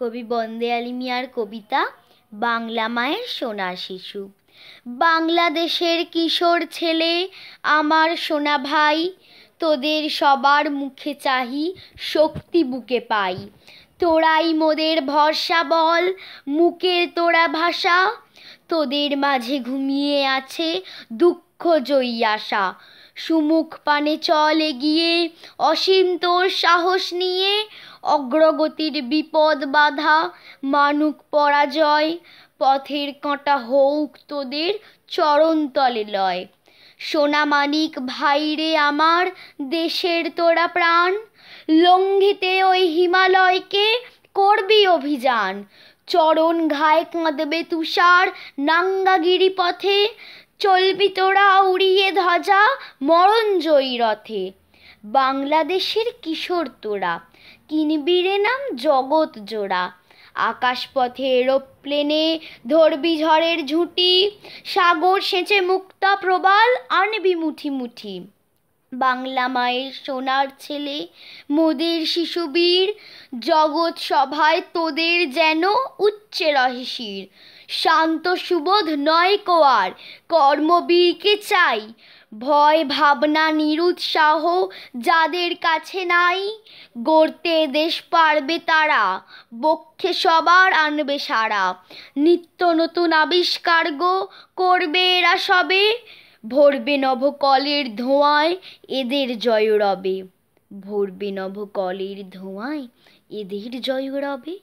কবি বন্দে আলী মিয়ার কবিতা বাংলা মায়ের সোনা শিশু বাংলাদেশের কিশোর ছেলে আমার সোনা ভাই তোদের সবার মুখে চাহি শক্তি বুকে পাই তোরাই মোদের ভরসা বল মুখের তোরা ভাষা তোদের মাঝে ঘুমিয়ে আছে দুঃখ জয়ী আশা সুমুখ পানে চল এগিয়ে অসীম তোর সাহস নিয়ে অগ্রগতির বিপদ বাধা মানুক পরাজয় পথের কাঁটা হোক তোদের চরণতলে লয় সোনামানিক ভাইরে আমার দেশের তোরা প্রাণ লঙ্ঘিতে ওই হিমালয়কে করবি অভিযান চরণ ঘায়ে কাঁদবে তুষার নাঙ্গাগিরি পথে চলবি তোরা উড়িয়ে ধ্বজা মরণ জয়ী রথে বাংলাদেশের কিশোর তোরা কিনবিরে নাম জগৎ জোড়া আকাশপথে এরোপ্লেনে ধরবি ঝড়ের ঝুঁটি সাগর সেঁচে মুক্তা প্রবাল আনবি মুঠি মুঠি বাংলা মায়ের সোনার ছেলে মোদের শিশুবীর জগৎ সভায় তোদের যেন উচ্চে রহে শান্ত সুবোধ নয় কোয়ার কর্মবীরকে চাই ভয় ভাবনা নিরুৎসাহ যাদের কাছে নাই গড়তে দেশ পারবে তারা বক্ষে সবার আনবে সারা নিত্য নতুন আবিষ্কার গো করবে এরা সবে ভরবে কলের ধোঁয়ায় এদের জয় রবে ভরবে কলের ধোঁয়ায় এদের জয় রবে